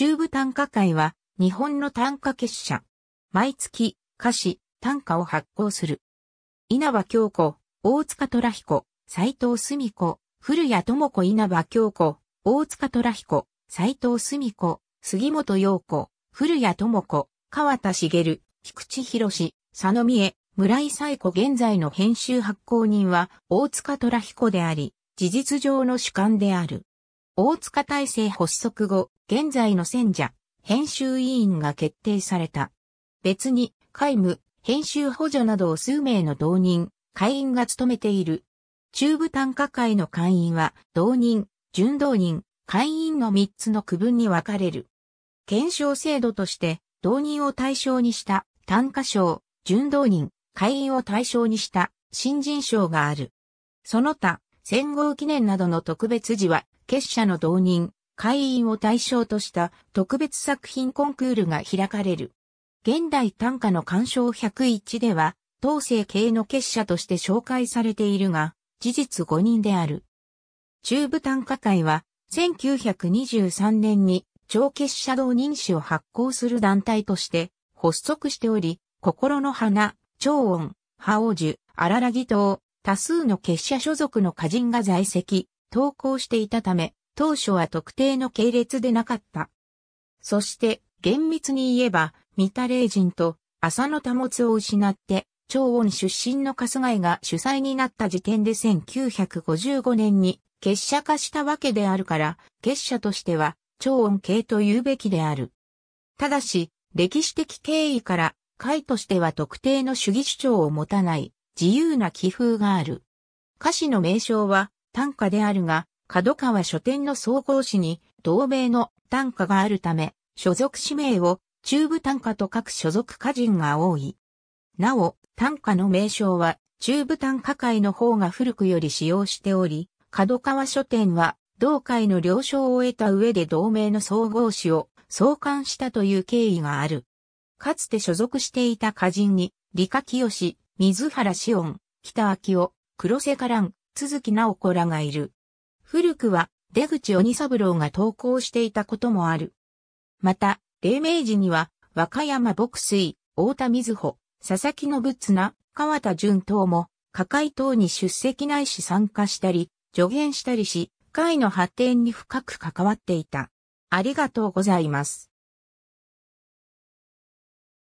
中部短歌会は日本の短歌結社。毎月、歌詞、短歌を発行する。稲葉京子、大塚虎彦、斎藤澄子、古谷智子稲葉京子、大塚虎彦、斎藤澄子、杉本陽子、古谷智子、川田茂、菊池博士、佐野美恵、村井彩子現在の編集発行人は大塚虎彦であり、事実上の主観である。大塚体制発足後、現在の選者、編集委員が決定された。別に、皆無、編集補助などを数名の同人、会員が務めている。中部短歌会の会員は、同人、準同人、会員の3つの区分に分かれる。検証制度として、同人を対象にした短歌賞、準同人、会員を対象にした新人賞がある。その他、戦後記念などの特別時は、結社の導人、会員を対象とした特別作品コンクールが開かれる。現代短歌の鑑賞101では、当世系の結社として紹介されているが、事実5人である。中部短歌会は、1923年に超結社同人誌を発行する団体として発足しており、心の花、超音、葉王樹、荒らぎ等、多数の結社所属の歌人が在籍、投稿していたため、当初は特定の系列でなかった。そして、厳密に言えば、三田霊人と朝の保つを失って、長音出身の春日井が主催になった時点で1955年に結社化したわけであるから、結社としては長音系と言うべきである。ただし、歴史的経緯から、会としては特定の主義主張を持たない、自由な気風がある。歌詞の名称は、単価であるが、角川書店の総合誌に同名の単価があるため、所属氏名を中部単価と各所属歌人が多い。なお、単価の名称は中部単価会の方が古くより使用しており、角川書店は同会の了承を得た上で同名の総合誌を創刊したという経緯がある。かつて所属していた歌人に、理科清、水原志音、北秋夫、黒瀬カラン、鈴木直子らがいる。古くは出口鬼三郎が投稿していたこともある。また、黎明時には和歌山牧水、太田瑞穂、佐々木信綱、川田淳等も、加会等に出席ないし参加したり、助言したりし、会の発展に深く関わっていた。ありがとうございます。